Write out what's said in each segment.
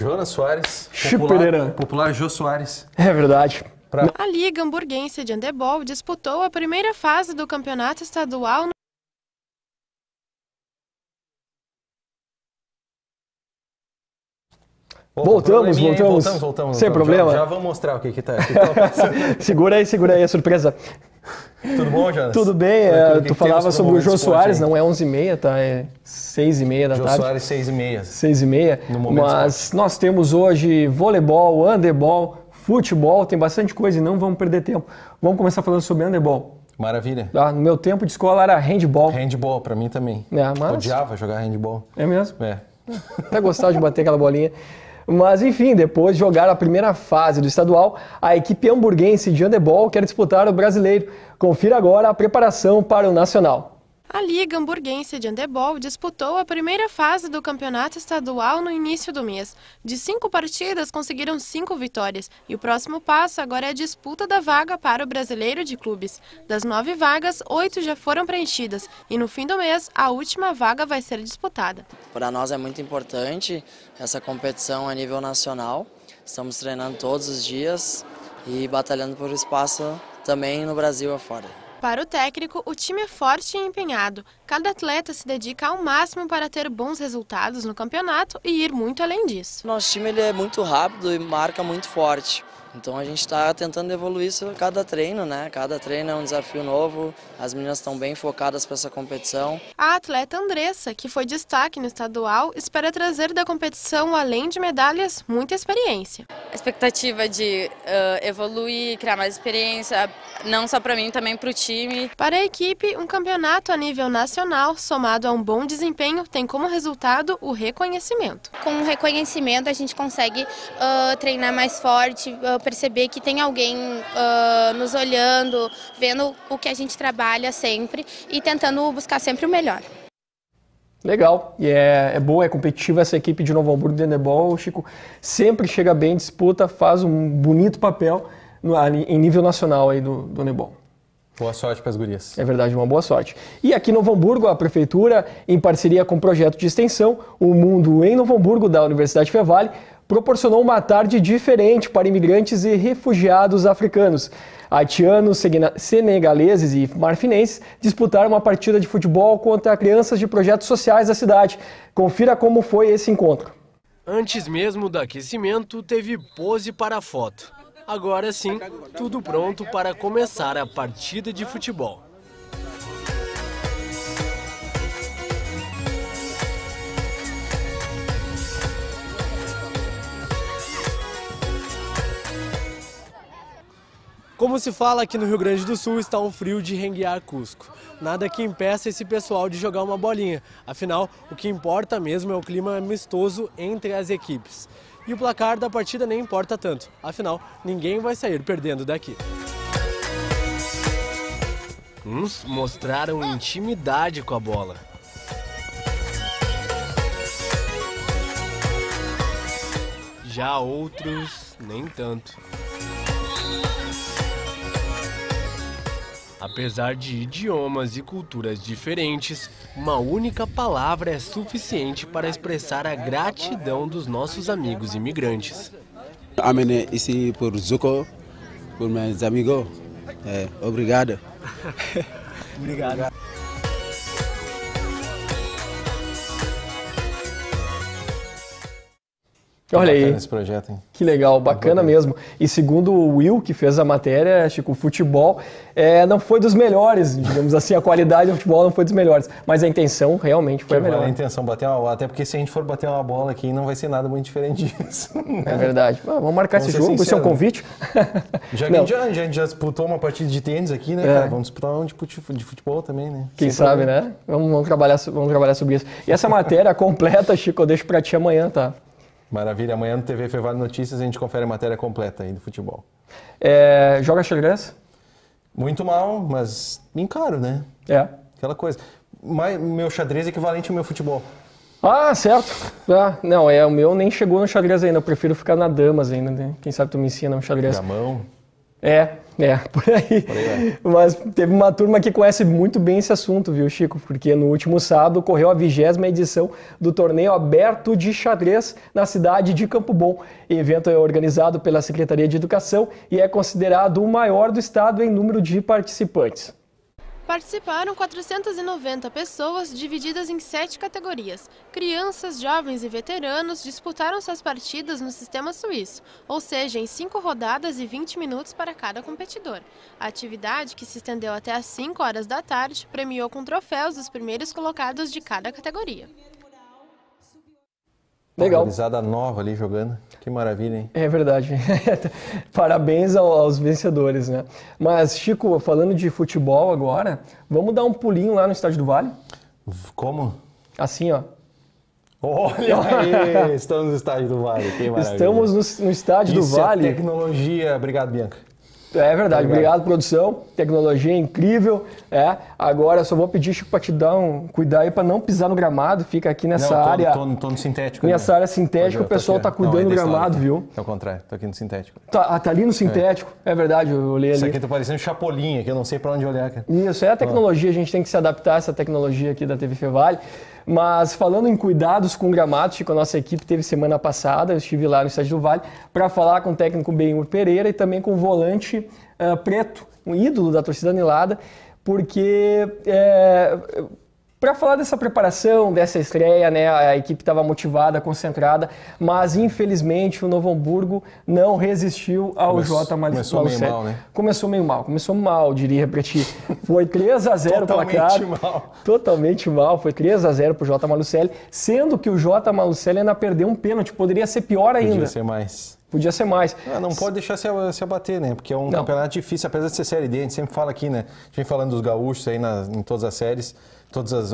Jonas Soares. Chico Pereira. Popular Jô Soares. É verdade. Pra... A Liga Hamburguense de Handebol disputou a primeira fase do campeonato estadual no... Voltamos, voltamos. voltamos, voltamos. Sem voltamos. problema. Já, já vou mostrar o que está que tá, tá Segura aí, segura aí a surpresa. Tudo bom, Jonas? Tudo bem. É, tu falava sobre o Jô Soares, não é 11h30, tá? É 6h30 da Jô tarde. Jô Soares, 6h30. 6h30. Mas nós temos hoje voleibol, underball, futebol, tem bastante coisa e não vamos perder tempo. Vamos começar falando sobre underball. Maravilha. Ah, no meu tempo de escola era handball. Handball, pra mim também. É, mas... Odiava jogar handball. É mesmo? É. Até gostava de bater aquela bolinha. Mas enfim, depois de jogar a primeira fase do estadual, a equipe hamburguense de handebol quer disputar o brasileiro. Confira agora a preparação para o nacional. A Liga Hamburguense de Handebol disputou a primeira fase do campeonato estadual no início do mês. De cinco partidas, conseguiram cinco vitórias. E o próximo passo agora é a disputa da vaga para o Brasileiro de Clubes. Das nove vagas, oito já foram preenchidas. E no fim do mês, a última vaga vai ser disputada. Para nós é muito importante essa competição a nível nacional. Estamos treinando todos os dias e batalhando por espaço também no Brasil afora. Para o técnico, o time é forte e empenhado. Cada atleta se dedica ao máximo para ter bons resultados no campeonato e ir muito além disso. Nosso time ele é muito rápido e marca muito forte. Então a gente está tentando evoluir isso a cada treino, né? Cada treino é um desafio novo, as meninas estão bem focadas para essa competição. A atleta Andressa, que foi destaque no estadual, espera trazer da competição, além de medalhas, muita experiência. A expectativa de uh, evoluir, criar mais experiência, não só para mim, também para o time. Para a equipe, um campeonato a nível nacional, somado a um bom desempenho, tem como resultado o reconhecimento. Com o reconhecimento, a gente consegue uh, treinar mais forte, uh, perceber que tem alguém uh, nos olhando, vendo o que a gente trabalha sempre e tentando buscar sempre o melhor. Legal, e é, é boa, é competitiva essa equipe de Novo Hamburgo de Handebol. O Chico sempre chega bem, disputa, faz um bonito papel no, em nível nacional aí do, do handebol. Boa sorte para as gurias. É verdade, uma boa sorte. E aqui em Novo Hamburgo, a Prefeitura, em parceria com o projeto de extensão O Mundo em Novo Hamburgo, da Universidade Fevale, proporcionou uma tarde diferente para imigrantes e refugiados africanos. Haitianos, senegaleses e marfinenses disputaram uma partida de futebol contra crianças de projetos sociais da cidade. Confira como foi esse encontro. Antes mesmo do aquecimento, teve pose para a foto. Agora sim, tudo pronto para começar a partida de futebol. Como se fala aqui no Rio Grande do Sul, está um frio de renguear Cusco. Nada que impeça esse pessoal de jogar uma bolinha. Afinal, o que importa mesmo é o clima amistoso entre as equipes. E o placar da partida nem importa tanto. Afinal, ninguém vai sair perdendo daqui. Uns mostraram intimidade com a bola. Já outros, nem tanto. Apesar de idiomas e culturas diferentes, uma única palavra é suficiente para expressar a gratidão dos nossos amigos imigrantes. Amém, isso por Zuko, por meus amigos. É, obrigado. obrigado. Tá Olha aí. Esse projeto, hein? Que legal, bacana mesmo. E segundo o Will, que fez a matéria, Chico, o futebol é, não foi dos melhores, digamos assim, a qualidade do futebol não foi dos melhores, mas a intenção realmente foi que a melhor. A intenção, bater uma, até porque se a gente for bater uma bola aqui, não vai ser nada muito diferente disso. Né? É verdade. vamos marcar vamos esse jogo, isso é um né? convite. Já, não. já, já, já disputou uma partida de tênis aqui, né, é. cara? Vamos disputar um de futebol também, né? Quem Sem sabe, problema. né? Vamos, vamos, trabalhar, vamos trabalhar sobre isso. E essa matéria completa, Chico, eu deixo para ti amanhã, tá? Maravilha. Amanhã no TV Fevado Notícias a gente confere a matéria completa aí do futebol. É, joga xadrez? Muito mal, mas encaro, né? É. Aquela coisa. Mas meu xadrez é equivalente ao meu futebol. Ah, certo. Ah, não, é o meu nem chegou no xadrez ainda. Eu prefiro ficar na damas ainda, né? Quem sabe tu me ensina no xadrez. Na mão? É. É, por aí. Por aí é. Mas teve uma turma que conhece muito bem esse assunto, viu, Chico? Porque no último sábado ocorreu a vigésima edição do torneio aberto de xadrez na cidade de Campo Bom. O evento é organizado pela Secretaria de Educação e é considerado o maior do estado em número de participantes. Participaram 490 pessoas divididas em sete categorias. Crianças, jovens e veteranos disputaram suas partidas no sistema suíço, ou seja, em cinco rodadas e 20 minutos para cada competidor. A atividade, que se estendeu até às 5 horas da tarde, premiou com troféus os primeiros colocados de cada categoria. Tá Legal. Uma nova ali jogando. Que maravilha, hein? É verdade. Parabéns aos vencedores, né? Mas, Chico, falando de futebol agora, vamos dar um pulinho lá no Estádio do Vale? Como? Assim, ó. Olha aí, estamos no estádio do Vale, que maravilha. Estamos no, no estádio Isso do é Vale. É tecnologia, obrigado Bianca. É verdade, obrigado. Tá obrigado, produção. Tecnologia é incrível. É. Agora só vou pedir, Chico, para te dar um cuidado aí para não pisar no gramado. Fica aqui nessa não, tô, área. Não, tô, no sintético. Nessa né? área sintética, é, o pessoal está cuidando do é gramado, lado, viu? É o contrário, tô aqui no sintético. Tá, ah, tá ali no sintético. É, é verdade, eu olhei ali. Isso aqui tá parecendo chapolinha, que eu não sei para onde olhar, cara. Isso, é a tecnologia, a gente tem que se adaptar a essa tecnologia aqui da TV Fevale. Mas falando em cuidados com gramados, que a nossa equipe teve semana passada, eu estive lá no Estádio do Vale, para falar com o técnico Benhur Pereira e também com o volante uh, preto, um ídolo da torcida anilada, porque é, para falar dessa preparação, dessa estreia, né, a equipe estava motivada, concentrada, mas infelizmente o Novo Hamburgo não resistiu ao J Malucelli. Começou meio mal, né? Começou meio mal, começou mal, diria para ti. Foi 3 a 0 placar. Totalmente mal. Totalmente mal, foi 3 a 0 pro J Malucelli, sendo que o J Malucelli ainda perdeu um pênalti, poderia ser pior ainda. Podia ser mais. Podia ser mais. Ah, não pode deixar se, se abater, né? Porque é um não. campeonato difícil, apesar de ser Série D, a gente sempre fala aqui, né? A gente vem falando dos gaúchos aí na, em todas as séries todas as,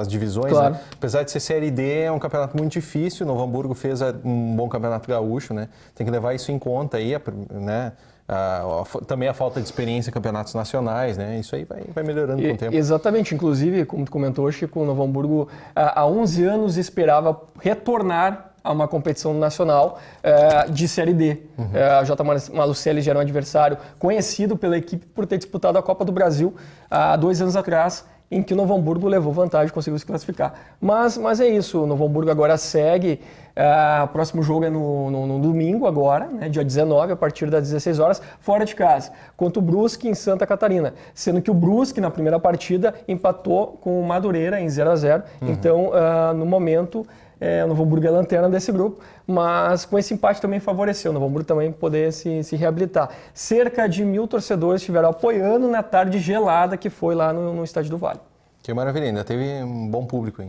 as divisões. Né? Claro. Né? Apesar de ser Série D, é um campeonato muito difícil. Novo Hamburgo fez é, um bom campeonato gaúcho, né? Tem que levar isso em conta aí, né? Ah, também a falta de experiência em campeonatos nacionais, né? Isso aí vai, vai melhorando com o tempo. Exatamente. Inclusive, como tu comentou, Chico, o Novo Hamburgo há 11 anos esperava retornar a uma competição nacional uh, de Série D. Uhum. Uh, J. Malucelli já era um adversário conhecido pela equipe por ter disputado a Copa do Brasil há dois anos atrás em que o Novo Hamburgo levou vantagem, conseguiu se classificar. Mas, mas é isso, o Novo Hamburgo agora segue. Ah, o uh, próximo jogo é no, no, no domingo agora, né, dia 19, a partir das 16 horas, fora de casa, contra o Brusque em Santa Catarina. Sendo que o Brusque, na primeira partida, empatou com o Madureira em 0 a 0 uhum. Então, uh, no momento, é, o Novo Hamburgo é lanterna desse grupo, mas com esse empate também favoreceu o Novo Hamburgo também poder se, se reabilitar. Cerca de mil torcedores estiveram apoiando na tarde gelada que foi lá no, no Estádio do Vale. Que maravilha, ainda teve um bom público aí.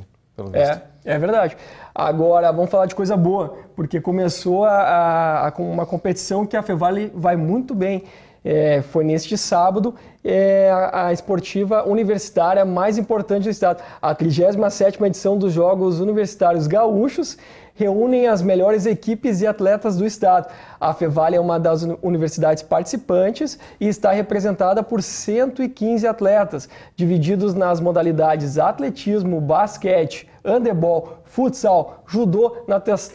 É, é verdade. Agora, vamos falar de coisa boa, porque começou a, a, a uma competição que a Fevale vai muito bem. É, foi neste sábado é a, esportiva universitária mais importante do estado. A 37 edição dos Jogos Universitários Gaúchos reúnem as melhores equipes e atletas do estado. A Fevale é uma das universidades participantes e está representada por 115 atletas, divididos nas modalidades atletismo, basquete, handebol, futsal, judô,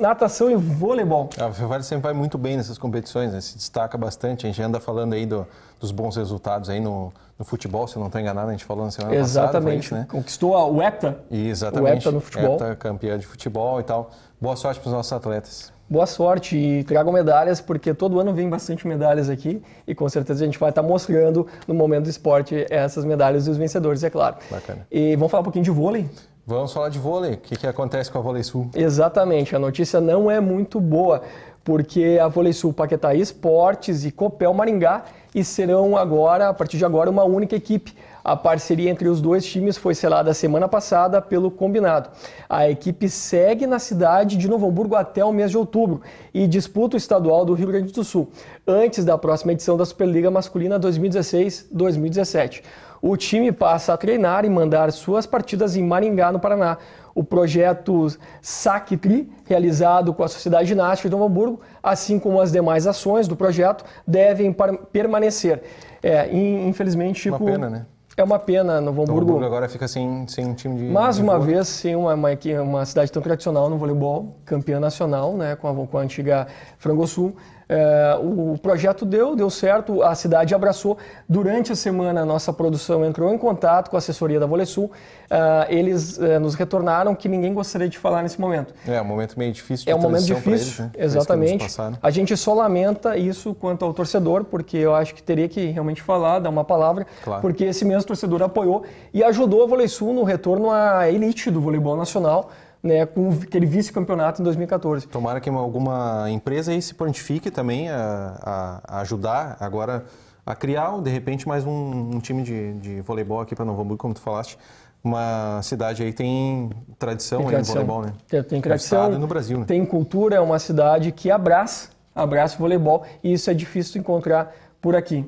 natação e vôleibol. A Fevale sempre vai muito bem nessas competições, né? se destaca bastante. A gente anda falando aí do, dos bons resultados aí no, no, futebol, se não estou enganado, a gente falou na semana exatamente. passada. Exatamente. Né? Conquistou a, o EPTA. exatamente. O EPTA no futebol. EPTA, campeã de futebol e tal. Boa sorte para os nossos atletas. Boa sorte e tragam medalhas, porque todo ano vem bastante medalhas aqui e com certeza a gente vai estar mostrando no momento do esporte essas medalhas e os vencedores, é claro. Bacana. E vamos falar um pouquinho de vôlei? Vamos falar de vôlei. O que, que acontece com a Vôlei Sul? Exatamente. A notícia não é muito boa porque a Volei Sul Paquetá Esportes e Copel Maringá e serão agora, a partir de agora, uma única equipe. A parceria entre os dois times foi selada semana passada pelo combinado. A equipe segue na cidade de Novo Hamburgo até o mês de outubro e disputa o estadual do Rio Grande do Sul, antes da próxima edição da Superliga Masculina 2016-2017. O time passa a treinar e mandar suas partidas em Maringá, no Paraná, o projeto SACTRI, realizado com a Sociedade Ginástica de Novo Hamburgo, assim como as demais ações do projeto, devem permanecer. É, infelizmente, Chico... Uma pena, né? É uma pena, Novo Hamburgo. Novo Hamburgo agora fica sem, sem time de. Mais uma de vez, sim, uma, uma, uma, cidade tão tradicional no voleibol, campeã nacional, né, com a, com a antiga Frangosul. Sul é, o projeto deu, deu certo, a cidade abraçou. Durante a semana, a nossa produção entrou em contato com a assessoria da Volesul. É, eles é, nos retornaram que ninguém gostaria de falar nesse momento. É um momento meio difícil é de É um momento difícil, eles, né? exatamente. A gente só lamenta isso quanto ao torcedor, porque eu acho que teria que realmente falar, dar uma palavra, claro. porque esse mesmo torcedor apoiou e ajudou a Sul no retorno à elite do voleibol nacional né, com aquele vice-campeonato em 2014. Tomara que alguma empresa aí se prontifique também a, a, ajudar agora a criar, de repente, mais um, um time de, de voleibol aqui para Novo Hamburgo, como tu falaste uma cidade aí tem tradição, tem tradição. Aí no voleibol, né? Tem, tem é tradição, no Brasil, né? tem cultura, é uma cidade que abraça, abraça o voleibol e isso é difícil encontrar por aqui,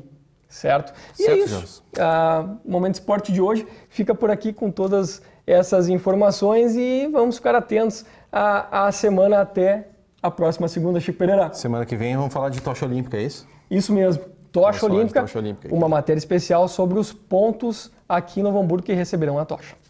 certo? E é isso. Ah, Momento Esporte de hoje fica por aqui com todas essas informações e vamos ficar atentos à, à semana até a próxima segunda, Chico Pereira. Semana que vem vamos falar de tocha olímpica, é isso? Isso mesmo. Tocha olímpica, tocha olímpica, uma matéria especial sobre os pontos aqui no Hamburgo que receberão a tocha.